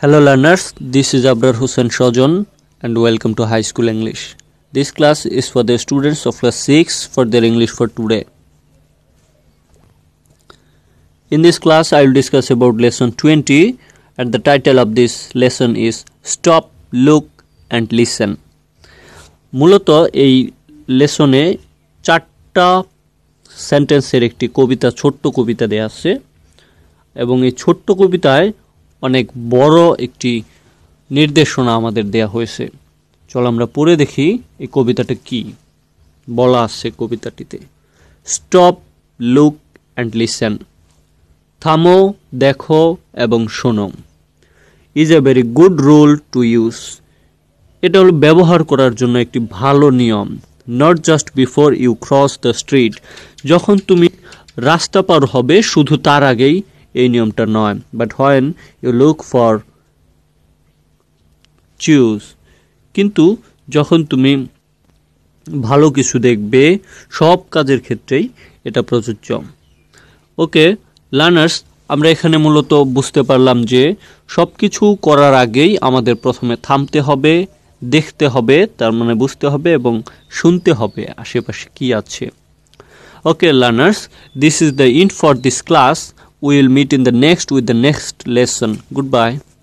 Hello learners, this is Abrar Hussain Shojon and welcome to High School English. This class is for the students of class 6 for their English for today. In this class I will discuss about lesson 20 and the title of this lesson is Stop, Look and Listen. মূলত এই লেসনে চারটা সেন্টেন্সের একটি কবিতা ছোট্ট কবিতা দেয়া আছে এবং এই ছোট্ট কবিতায় অনেক বড় একটি নির্দেশনা আমাদের দেয়া হয়েছে চলো আমরা পড়ে দেখি এই কবিতাটা কি বলা আছে কবিতাটিতে স্টপ লুক অ্যান্ড লিসেন থামো দেখো এবং শোনো is a very good rule to use এটা হলো ব্যবহার করার জন্য একটি ভালো নিয়ম not just before you cross the street যখন তুমি রাস্তা পার হবে শুধু তার আগেই এই নিয়মটা নয় but when you look for choose কিন্তু যখন তুমি ভালো কিছু দেখবে সব কাজের ক্ষেত্রেই এটা প্রযোজ্য ওকে লার্নার্স আমরা এখানে মূলত বুঝতে পারলাম যে সব কিছু করার আগেই আমাদের প্রথমে থামতে হবে দেখতে হবে তার মানে বুঝতে হবে এবং শুনতে হবে আশেপাশে কি আছে okay learners this is the end for this class we will meet in the next with the next lesson goodbye